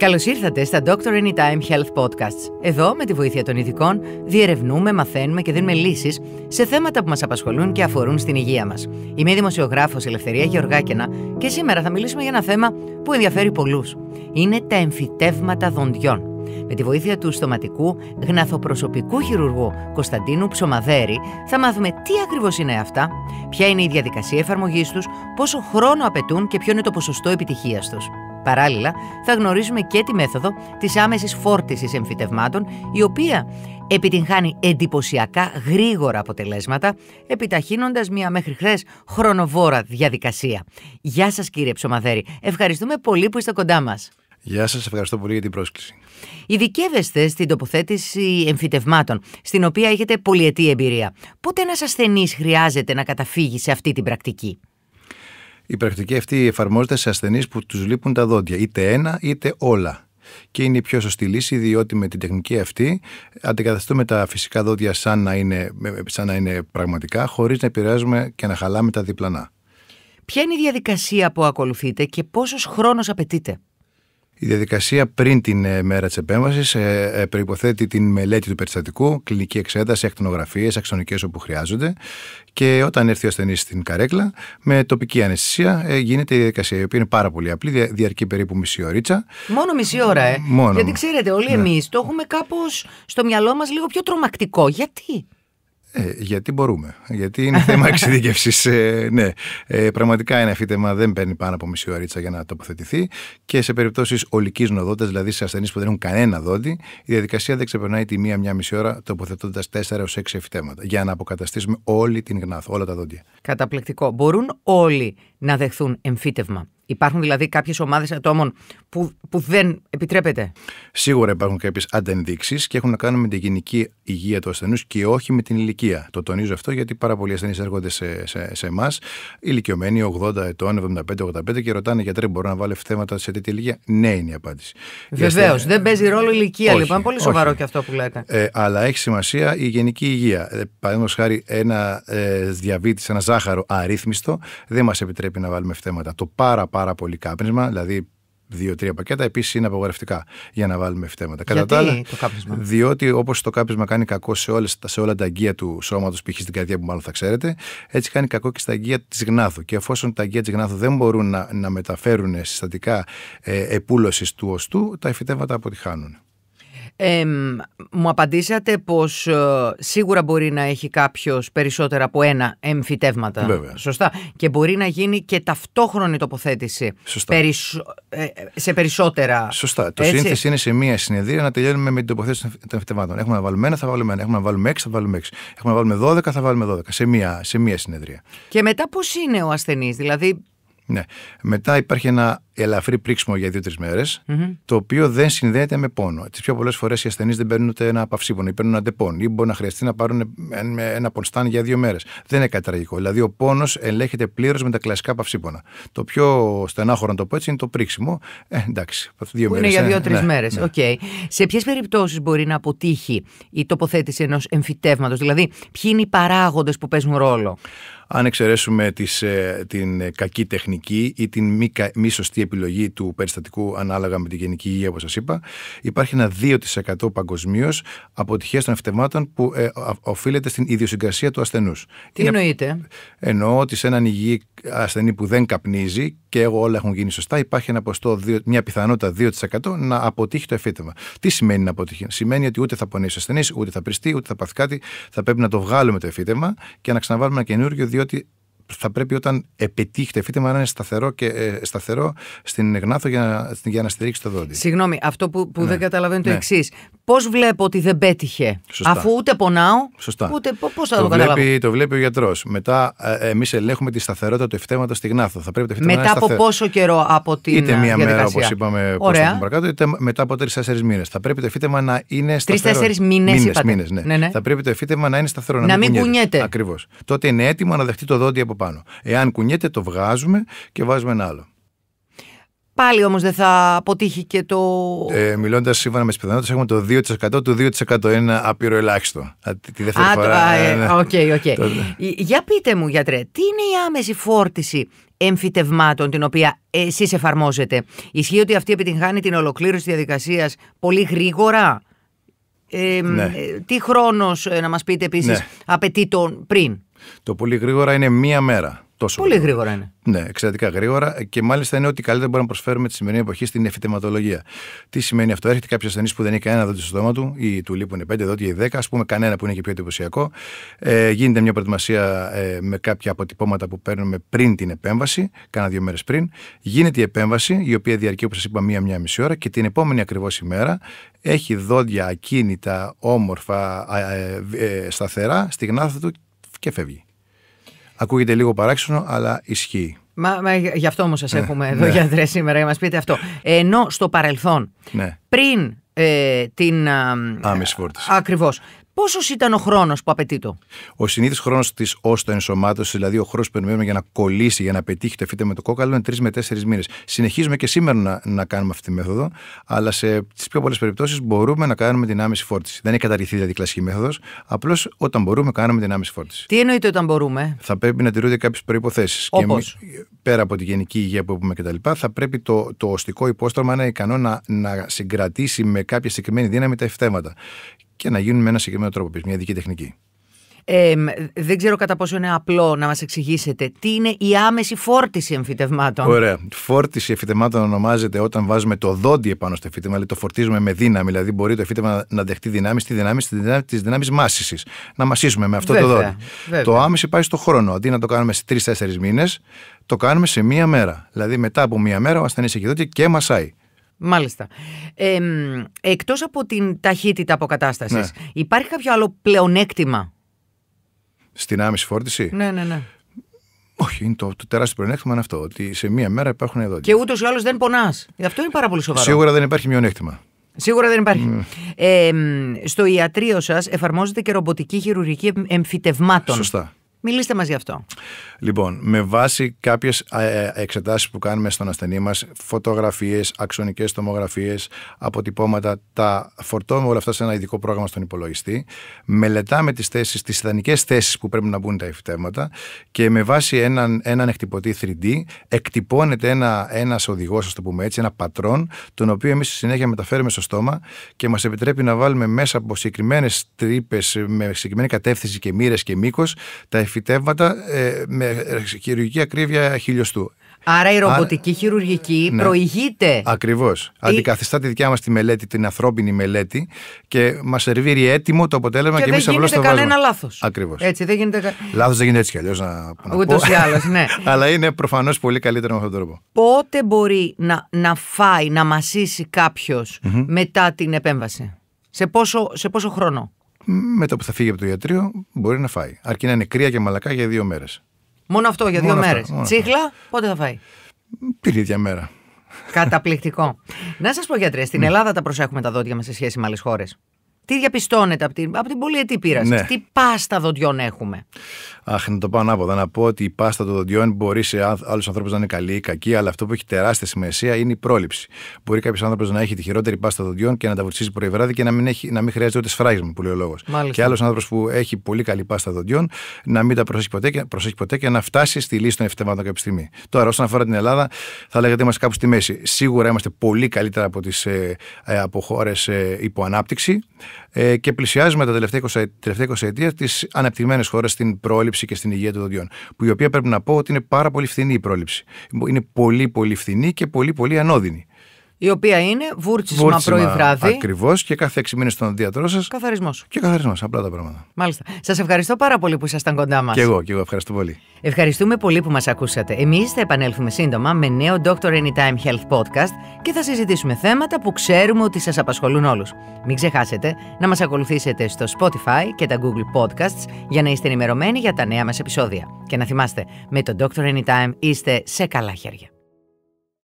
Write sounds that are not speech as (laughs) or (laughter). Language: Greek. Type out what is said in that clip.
Καλώς ήρθατε στα Doctor Anytime Health Podcasts. Εδώ, με τη βοήθεια των ειδικών, διερευνούμε, μαθαίνουμε και δίνουμε λύσεις σε θέματα που μας απασχολούν και αφορούν στην υγεία μας. Είμαι η δημοσιογράφος Ελευθερία Γεωργάκαινα και σήμερα θα μιλήσουμε για ένα θέμα που ενδιαφέρει πολλούς. Είναι τα εμφυτεύματα δοντιών. Με τη βοήθεια του στοματικού γναθοπροσωπικού χειρουργού Κωνσταντίνου Ψωμαδέρη θα μάθουμε τι ακριβώς είναι αυτά, ποια είναι η διαδικασία εφαρμογής τους, πόσο χρόνο απαιτούν και ποιο είναι το ποσοστό επιτυχίας τους. Παράλληλα, θα γνωρίζουμε και τη μέθοδο της άμεσης φόρτισης εμφυτευμάτων, η οποία επιτυγχάνει εντυπωσιακά γρήγορα αποτελέσματα, επιταχύνοντας μια μέχρι χθες χρονοβόρα διαδικασία. Γεια σας, κύριε Ψωμαδέρη, ευχαριστούμε πολύ που είστε κοντά μας. Γεια σας. ευχαριστώ πολύ για την πρόσκληση. Ειδικεύεστε στην τοποθέτηση εμφυτευμάτων, στην οποία έχετε πολυετή εμπειρία. Πότε ένας ασθενής χρειάζεται να καταφύγει σε αυτή την πρακτική. Η πρακτική αυτή εφαρμόζεται σε ασθενείς που τους λείπουν τα δόντια, είτε ένα είτε όλα. Και είναι η πιο σωστή λύση, διότι με την τεχνική αυτή αντικαταστούμε τα φυσικά δόντια σαν να είναι, σαν να είναι πραγματικά, χωρίς να επηρεάζουμε και να χαλάμε τα διπλανά. Ποια είναι η διαδικασία που ακολουθείτε και πόσος χρόνος απαιτείται. Η διαδικασία πριν την ε, μέρα της επέμβασης ε, ε, προποθέτει την μελέτη του περιστατικού, κλινική εξέταση, ακτινογραφίες, αξονικέ όπου χρειάζονται. Και όταν έρθει ο ασθενής στην καρέκλα, με τοπική αναισθησία γίνεται η διαδικασία, η οποία είναι πάρα πολύ απλή, διαρκεί περίπου μισή ώρα. Μόνο μισή ώρα, ε. Γιατί ξέρετε, όλοι ναι. εμείς το έχουμε κάπως στο μυαλό μας λίγο πιο τρομακτικό. Γιατί. Ε, γιατί μπορούμε. Γιατί είναι θέμα (laughs) εξειδίκευσης. Ε, ναι, ε, πραγματικά ένα θέμα. δεν παίρνει πάνω από μισή ώρα για να τοποθετηθεί και σε περιπτώσεις ολικής νοδότητα, δηλαδή σε ασθενείς που δεν έχουν κανένα δόντι, η διαδικασία δεν ξεπερνάει τη μία-μία μισή ώρα τοποθετώντας τέσσερα έως 6 φυτέματα για να αποκαταστήσουμε όλη την γνάθο, όλα τα δόντια. Καταπληκτικό. Μπορούν όλοι να δεχθούν εμφύτευμα. Υπάρχουν δηλαδή κάποιες ομάδες ατόμων που, που δεν επιτρέπεται. Σίγουρα υπάρχουν κάποιες αντενδείξεις και έχουν να κάνουν με την γενική υγεία του ασθενούς και όχι με την ηλικία. Το τονίζω αυτό γιατί πάρα πολλοί ασθενείς έρχονται σε, σε, σε εμάς, ηλικιωμένοι 80 ετών, 75-85 και ρωτάνε γιατρέ, μπορώ να βάλω φθέματα σε τέτοια ηλικία. Ναι, είναι η απάντηση. Βεβαίω. Δεν παίζει ρόλο ηλικία λοιπόν. Πολύ σοβαρό όχι. και αυτό που λέτε. Ε, αλλά έχει σημασία η γενική υγεία. Ε, Παραδείγματος χάρη, ένα ε, ένα ζάχαρο αρρύθμιστο δεν μας επιτρέπει να βάλουμε φθέματα. Το πάρα πάρα πάρα πολύ κάπνισμα, δηλαδή δύο-τρία πακέτα, επίσης είναι απογορευτικά για να βάλουμε φυτέματα. Κατά άλλα, το κάπνισμα. διότι όπως το κάπνισμα κάνει κακό σε, όλες, σε όλα τα αγκία του σώματος, π.χ. στην καρδιά που μάλλον θα ξέρετε, έτσι κάνει κακό και στα αγκία της γνάθου. Και εφόσον τα αγκία της γνάθου δεν μπορούν να, να μεταφέρουν συστατικά ε, επούλωσης του οστού, τα φυτέματα αποτυχάνουν. Ε, μου απαντήσατε πως ε, σίγουρα μπορεί να έχει κάποιος περισσότερα από ένα εμφυτεύματα. Βέβαια. Σωστά. Και μπορεί να γίνει και ταυτόχρονη τοποθέτηση Σωστά. Ε, σε περισσότερα. Σωστά. Το σύνθεση είναι σε μία συνεδρία να τελειώνουμε με την τοποθέτηση των εμφυτευμάτων. Έχουμε να βάλουμε ένα, θα βάλουμε ένα. Έχουμε να βάλουμε έξι, θα βάλουμε έξι. Έχουμε να βάλουμε δώδεκα, θα βάλουμε δώδεκα. Σε μία, σε μία συνεδρία. Και μετά πώς είναι ο ασθενής. Δηλαδή ναι. Μετά υπάρχει ένα ελαφρύ πρίξιμο για δύο-τρει μερε το οποίο δεν συνδέεται με πόνο. Τις πιο πολλές φορές οι ασθενείς δεν παίρνουν ούτε ένα παυσίπονο ή παίρνουν αντεπών ή μπορεί να χρειαστεί να πάρουν ένα πονστάν για δύο μέρες. Δεν είναι κάτι τραγικό. Δηλαδή, ο πόνος ελέγχεται πλήρως με τα κλασικά παυσίπονα. Το πιο στενάχωρο, να το πω έτσι, είναι το πρίξιμο. Ε, εντάξει, δύο μέρε. Είναι για ε, δύο-τρει ναι, μέρες. Ναι. Σε ποιες περιπτώσεις μπορεί να αποτύχει η τοποθέτηση ενός εμφυτεύματος, δηλαδή ποιοι είναι οι παράγοντες που παίζουν ρόλο αν εξαιρέσουμε τις, ε, την ε, κακή τεχνική ή την μη, μη σωστή επιλογή του περιστατικού ανάλογα με την γενική υγεία, όπως σας είπα, υπάρχει ένα 2% παγκοσμίως αποτυχίας των εφτευμάτων που ε, οφείλεται στην ιδιοσυγκρασία του ασθενούς. Τι Είναι... εννοείται. Εννοώ ότι σε έναν υγιή ασθενή που δεν καπνίζει και εγώ όλα έχουν γίνει σωστά, υπάρχει ένα ποστό, μια πιθανότητα 2% να αποτύχει το εφήτευμα. Τι σημαίνει να αποτύχει. Σημαίνει ότι ούτε θα πονέσει ο ασθενής, ούτε θα πριστεί, ούτε θα πάθει κάτι. Θα πρέπει να το βγάλουμε το εφήτευμα και να ξαναβάλουμε ένα καινούριο but θα πρέπει όταν επιτύχετε φύτεμα να είναι σταθερό, και, ε, σταθερό στην γνάθο για να, για να στηρίξει το δόντι. Συγγνώμη, αυτό που, που ναι. δεν καταλαβαίνω ναι. το εξής. Πώς βλέπω ότι δεν πέτυχε, Σωστά. αφού ούτε πονάω, Σωστά. ούτε πώς θα το, το καταλάβω. Βλέπει, το βλέπει ο γιατρός. Μετά ε, εμείς ελέγχουμε τη σταθερότητα του εφτέματος στη Γνάθο. Θα πρέπει το μετά να από πόσο καιρό από την. Είτε ε, μία μέρα, όπω Ωραία. παρακάτω, είτε μετά από τρει-τέσσερι μήνες. Θα πρέπει το εφήτεμα να είναι σταθερό. Τρει-τέσσερι μήνες. Μήνες, ναι. ναι. Ναι, Θα πρέπει το εφήτεμα να είναι σταθερό. Να, μην κουνιέται. Ακριβώς. Τότε είναι έτοιμο να δεχτεί το δόντι από πάνω. Εάν κουνιέται το βγάζουμε και βάζουμε ένα άλλο. Πάλι όμως δεν θα αποτύχει και το. Ε, Μιλώντας σύμφωνα με τις πιθανότητες, έχουμε το 2% του 2%. Είναι ένα απειρο ελάχιστο. Τη δεύτερη Α, φορά. okay, ε, okay. Ε, ναι. ε, για πείτε μου, γιατρέ, τι είναι η άμεση φόρτιση εμφυτευμάτων την οποία εσείς εφαρμόζετε. Ισχύει ότι αυτή επιτυγχάνει την ολοκλήρωση της διαδικασίας πολύ γρήγορα. Ναι. Τι χρόνος, να μας πείτε επίσης, ναι. απαιτεί τον πριν. Το πολύ γρήγορα είναι μία μέρα. Τόσο πολύ γρήγορα. γρήγορα είναι. Ναι, εξαιρετικά γρήγορα και μάλιστα είναι ό,τι καλύτερο μπορούμε να προσφέρουμε τη σημερινή εποχή στην εφητεματολογία. Τι σημαίνει αυτό, έρχεται κάποιος ασθενής που δεν έχει κανένα δόντι στο στόμα του ή του λείπουν 5 δόντια ή 10, ας πούμε κανένα που είναι και πιο εντυπωσιακό. Ε, γίνεται μια προετοιμασία ε, με κάποια αποτυπώματα που παίρνουμε πριν την επέμβαση, κάνα δύο μέρες πριν. Γίνεται η επέμβαση, η οποία διαρκεί όπως σας είπα μία-μία μισή ώρα και την επόμενη ακριβώς ημέρα έχει δόντια ακίνητα, όμορφα, ε, ε, σταθερά στη γνάθα του και φεύγει. Ακούγεται λίγο παράξενο, αλλά ισχύει. Μα, μα γι' αυτό όμως σας ναι, έχουμε εδώ ναι. γιατρέ σήμερα για να μας πείτε αυτό. Ενώ στο παρελθόν, ναι. πριν ε, την. Άμεση φόρτιση. Ακριβώς. Πόσος ήταν ο χρόνος που απαιτείται. Ο συνήθις χρόνος της όστο ενσωμάτωσης, δηλαδή ο χρόνος που περιμένουμε για να κολλήσει, για να πετύχει το φύτε με το κόκαλο, είναι 3 με 4 μήνες. Συνεχίζουμε και σήμερα να, να κάνουμε αυτή τη μέθοδο, αλλά σε τις πιο πολλές περιπτώσεις μπορούμε να κάνουμε την άμεση φόρτιση. Δεν έχει καταργηθεί δηλαδή η κλασική μέθοδος. Απλώς όταν μπορούμε, κάνουμε την άμεση φόρτιση. Τι εννοείται όταν μπορούμε. Θα πρέπει να τηρούνται κάποιες προποθέσει. Όπω πέρα από τη γενική υγεία που έχουμε κτλ., θα πρέπει το, το οστικό υπόστρωμα να είναι ικανό να, να συγκρατήσει με κάποια συγκεκριμένη δύναμη τα ευθέματα και να γίνουν με ένα συγκεκριμένο τρόπο, μια ειδική τεχνική. Ε, δεν ξέρω κατά πόσο είναι απλό να μας εξηγήσετε τι είναι η άμεση φόρτιση εμφυτευμάτων. Ωραία. Φόρτιση εμφυτευμάτων ονομάζεται όταν βάζουμε το δόντι επάνω στο εμφύτευμα, δηλαδή το φορτίζουμε με δύναμη. Δηλαδή μπορεί το εμφύτευμα να δεχτεί δυνάμεις, στη δυνάμεις, τη δυνάμεις μάσησης. Να μασίσουμε με αυτό βέβαια, το δόντι. Βέβαια. Το άμεση πάει στο χρόνο. Αντί να το κάνουμε σε τρει-τέσσερι μήνες, το κάνουμε σε μία μέρα. Δηλαδή μετά από μία μέρα ο ασθενής έχει δόντι και μασάει. Μάλιστα. Ε, εκτός από την ταχύτητα αποκατάστασης, ναι. υπάρχει κάποιο άλλο πλεονέκτημα στην άμεση φόρτιση. Ναι, ναι, ναι. Όχι, είναι το, το τεράστιο πλεονέκτημα είναι αυτό. Ότι σε μία μέρα υπάρχουν εδώ. Και ούτως ή άλλως δεν πονάς. Αυτό είναι πάρα πολύ σοβαρό. Σίγουρα δεν υπάρχει μειονέκτημα. Σίγουρα δεν υπάρχει. Mm. Ε, στο ιατρείο σας εφαρμόζεται και ρομποτική χειρουργική εμφυτευμάτων. Σωστά. Μιλήστε μας γι' αυτό. Λοιπόν, με βάση κάποιες ε, ε, εξετάσεις που κάνουμε στον ασθενή μας, φωτογραφίες, αξονικές τομογραφίες, αποτυπώματα, τα φορτώμε όλα αυτά σε ένα ειδικό πρόγραμμα στον υπολογιστή, μελετάμε τις θέσεις, τις ιδανικές θέσεις που πρέπει να μπουν τα εφητεύματα και με βάση έναν, έναν εκτυπωτή 3D εκτυπώνεται ένα, ένας οδηγός, ας το πούμε έτσι, ένα πατρόν, τον οποίο εμείς στη συνέχεια μεταφέρουμε στο στόμα και μας επιτρέπει να βάλουμε μέσα από συγκεκριμένες τρύπες με συγκεκριμένη κατεύθυνση και μοίρες και μήκος τα φυτέυματα ε, με χειρουργική ακρίβεια χιλιοστού. Άρα η ρομποτική χειρουργική ναι. προηγείται. Ακριβώς. Αντικαθιστά τη δικιά μας τη μελέτη, την ανθρώπινη μελέτη και μας σερβίρει έτοιμο το αποτέλεσμα και, και εμείς απλώ το βάζουμε. Δεν γίνεται κανένα λάθος. Ακριβώς. Έτσι δεν γίνεται Λάθος δεν γίνεται έτσι κι αλλιώς να, να Ούτε ή άλλως, ναι. (laughs) Αλλά είναι προφανώς πολύ καλύτερο με αυτόν τον τρόπο. Πότε μπορεί να, να φάει, να μασίσει μετά την επέμβαση. Σε πόσο, σε πόσο χρόνο μετά που θα φύγει από το ιατρείο, μπορεί να φάει. Αρκεί να είναι κρύα και μαλακά για δύο μέρες. Μόνο αυτό για δύο μέρε. Τσίχλα, πότε θα φάει. Την ίδια μέρα. Καταπληκτικό. να σας πω, γιατρέ, στην ναι. Ελλάδα τα προσέχουμε τα δόντια μας σε σχέση με άλλες χώρες. Τι διαπιστώνετε από την, από την πολυετή πείραση, ναι. τι πάστα δοντιών έχουμε. Αχ, να το πάω ανάποδα. Να πω ότι η πάστα των δοντιών μπορεί σε άλλους ανθρώπους να είναι καλή ή κακή, αλλά αυτό που έχει τεράστια σημασία είναι η πρόληψη. Μπορεί κάποιος άνθρωπος να έχει τη χειρότερη πάστα δοντιών και να τα βουτσίζει πρωί βράδυ και να μην, έχει, να μην χρειάζεται ούτε σφράγισμα, που λέει ο λόγος. Και άλλος άνθρωπος που έχει πολύ καλή πάστα δοντιών να μην τα προσέχει ποτέ και, προσέχει ποτέ να φτάσει στη λύση των ευθεμάτων κάποια στιγμή. Τώρα, όσον αφορά την Ελλάδα, θα λέγατε είμαστε κάπου στη μέση. Σίγουρα είμαστε πολύ καλύτερα από, τις, ε, ε, από χώρες ε, υποανάπτυξη ε, και πλησιάζουμε τα τελευταία 20, ετία τι αναπτυγμένε χώρες στην πρόληψη και στην υγεία των δοντιών. Που η οποία πρέπει να πω ότι είναι πάρα πολύ φθηνή η πρόληψη. Είναι πολύ, πολύ φθηνή και πολύ, πολύ ανώδυνη. Η οποία είναι βούρτσισμα, βούρτσισμα πρωί βράδυ. Ακριβώς και κάθε 6 μήνες στον διατρό σας. Καθαρισμός. Και καθαρισμός. Απλά τα πράγματα. Μάλιστα. Σας ευχαριστώ πάρα πολύ που ήσασταν κοντά μας. Κι εγώ, και εγώ ευχαριστώ πολύ. Ευχαριστούμε πολύ που μας ακούσατε. Εμείς θα επανέλθουμε σύντομα με νέο Doctor Anytime Health Podcast και θα συζητήσουμε θέματα που ξέρουμε ότι σας απασχολούν όλους. Μην ξεχάσετε να μας ακολουθήσετε στο Spotify και τα Google Podcasts για να είστε ενημερωμένοι για τα νέα μας επεισόδια. Και να θυμάστε, με το Doctor Anytime είστε σε καλά χέρια.